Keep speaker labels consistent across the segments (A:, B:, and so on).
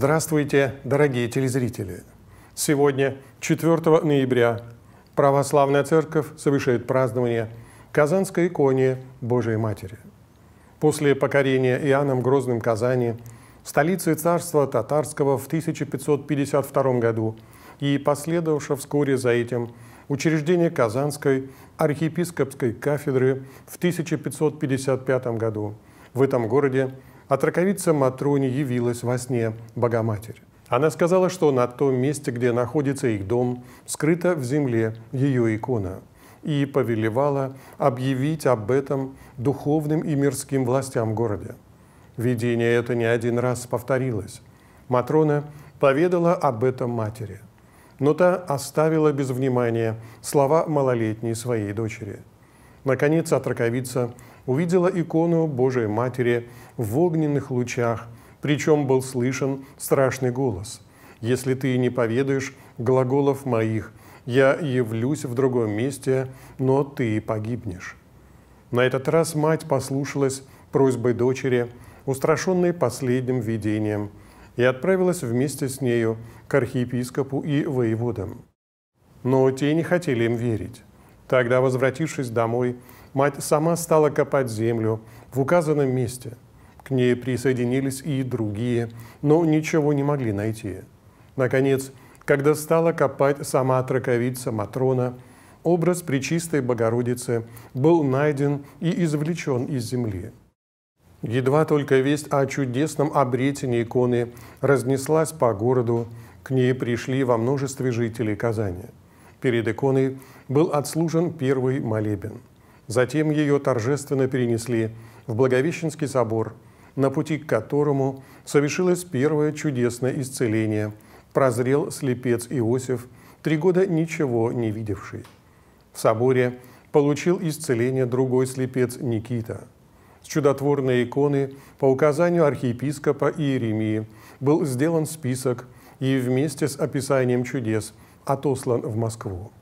A: Здравствуйте, дорогие телезрители! Сегодня, 4 ноября, Православная Церковь совершает празднование Казанской иконе Божией Матери. После покорения Иоанном Грозным Казани, столицы царства татарского в 1552 году и последовавшего вскоре за этим учреждение Казанской архиепископской кафедры в 1555 году, в этом городе – а траковица Матроне явилась во сне Богоматерь. Она сказала, что на том месте, где находится их дом, скрыта в земле ее икона, и повелевала объявить об этом духовным и мирским властям города. Видение это не один раз повторилось. Матрона поведала об этом матери, но та оставила без внимания слова малолетней своей дочери. Наконец, отраковица увидела икону Божией Матери в огненных лучах, причем был слышен страшный голос. «Если ты не поведаешь глаголов моих, я явлюсь в другом месте, но ты погибнешь». На этот раз мать послушалась просьбой дочери, устрашенной последним видением, и отправилась вместе с нею к архиепископу и воеводам. Но те не хотели им верить. Тогда, возвратившись домой, Мать сама стала копать землю в указанном месте. К ней присоединились и другие, но ничего не могли найти. Наконец, когда стала копать сама траковица Матрона, образ Пречистой Богородицы был найден и извлечен из земли. Едва только весть о чудесном обретении иконы разнеслась по городу, к ней пришли во множестве жителей Казани. Перед иконой был отслужен первый молебен – Затем ее торжественно перенесли в Благовещенский собор, на пути к которому совершилось первое чудесное исцеление. Прозрел слепец Иосиф, три года ничего не видевший. В соборе получил исцеление другой слепец Никита. С чудотворной иконы по указанию архиепископа Иеремии был сделан список и вместе с описанием чудес отослан в Москву.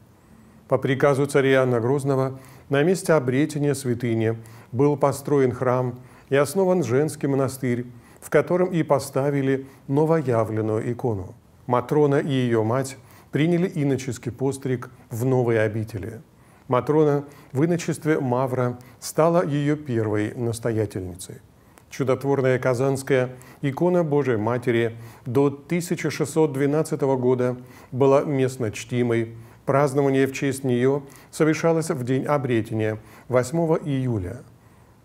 A: По приказу царя Иоанна Грозного на месте обретения святыни был построен храм и основан женский монастырь, в котором и поставили новоявленную икону. Матрона и ее мать приняли иноческий постриг в новой обители. Матрона в иночестве Мавра стала ее первой настоятельницей. Чудотворная Казанская икона Божией Матери до 1612 года была местно чтимой Празднование в честь нее совершалось в день обретения, 8 июля.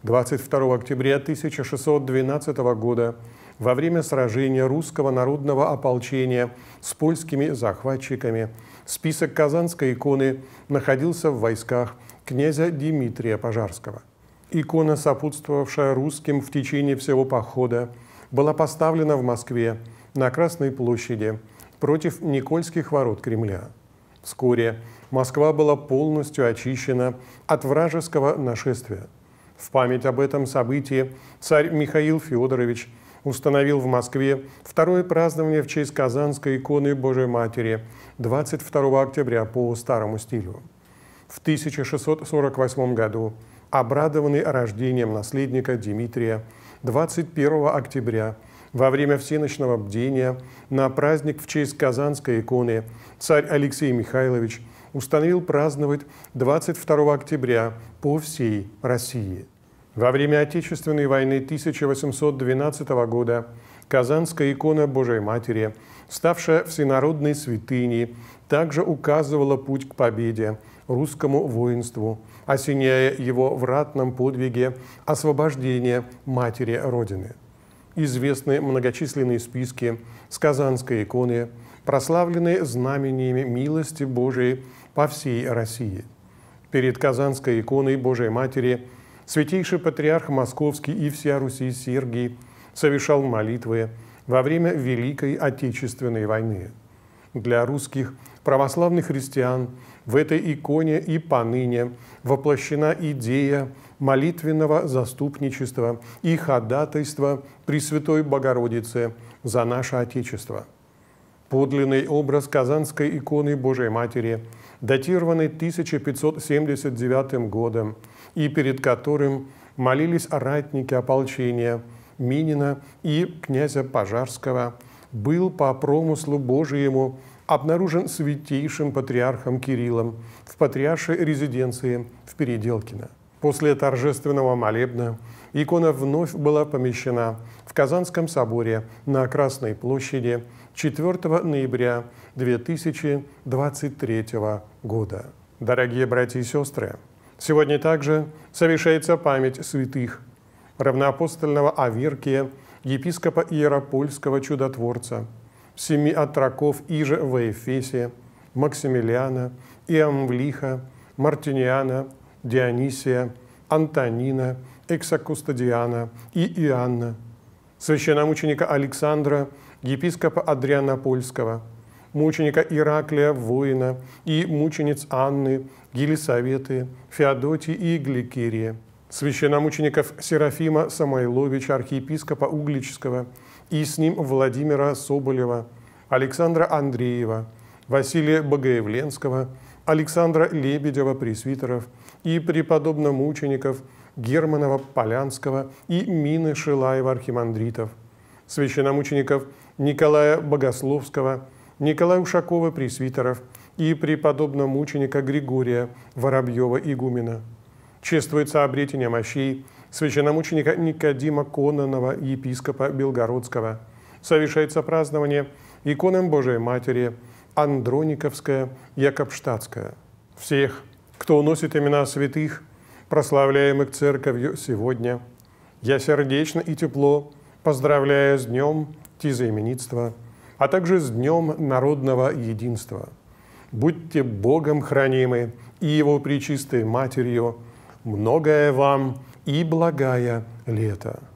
A: 22 октября 1612 года во время сражения русского народного ополчения с польскими захватчиками список Казанской иконы находился в войсках князя Дмитрия Пожарского. Икона, сопутствовавшая русским в течение всего похода, была поставлена в Москве на Красной площади против Никольских ворот Кремля – Вскоре Москва была полностью очищена от вражеского нашествия. В память об этом событии царь Михаил Федорович установил в Москве второе празднование в честь Казанской иконы Божией Матери 22 октября по старому стилю. В 1648 году, обрадованный рождением наследника Дмитрия, 21 октября – во время всеночного бдения на праздник в честь Казанской иконы царь Алексей Михайлович установил праздновать 22 октября по всей России. Во время Отечественной войны 1812 года Казанская икона Божией Матери, ставшая всенародной святыней, также указывала путь к победе русскому воинству, осеняя его в ратном подвиге освобождения Матери Родины известны многочисленные списки с Казанской иконы, прославленные знамениями милости Божией по всей России. Перед Казанской иконой Божией Матери святейший патриарх Московский и вся Руси Сергий совершал молитвы во время Великой Отечественной войны. Для русских – православных христиан в этой иконе и поныне воплощена идея молитвенного заступничества и ходатайства Пресвятой Богородицы за наше Отечество. Подлинный образ Казанской иконы Божией Матери, датированный 1579 годом и перед которым молились ратники ополчения Минина и князя Пожарского, был по промыслу Божьему – обнаружен святейшим патриархом Кириллом в патриаршей резиденции в Переделкино. После торжественного молебна икона вновь была помещена в Казанском соборе на Красной площади 4 ноября 2023 года. Дорогие братья и сестры, сегодня также совершается память святых равноапостольного Аверкия, епископа Иеропольского чудотворца – семи отроков Иже Ижа Ваефесия, Максимилиана, Иамвлиха, Мартиниана, Дионисия, Антонина, Эксакустадиана и Иоанна, священномученика Александра, епископа Адрианопольского, мученика Ираклия Воина и мучениц Анны, Елисаветы, Феодотии и Гликерия, священномучеников Серафима Самойловича, архиепископа Угличского и с ним Владимира Соболева, Александра Андреева, Василия Богоявленского, Александра Лебедева-Пресвитеров и преподобно-мучеников Германова-Полянского и Мины Шилаева-Архимандритов, священномучеников Николая Богословского, Николая Ушакова-Пресвитеров и преподобно-мученика Григория Воробьева-Игумена. Чествуется обретение мощей священномученика Никодима Кононова, епископа Белгородского. Совершается празднование иконам Божией Матери Андрониковская, Якобштадтская. Всех, кто уносит имена святых, прославляемых Церковью сегодня, я сердечно и тепло поздравляю с Днем Тизоименитства, а также с Днем Народного Единства. Будьте Богом хранимы и Его Пречистой Матерью. Многое вам – и благая лето.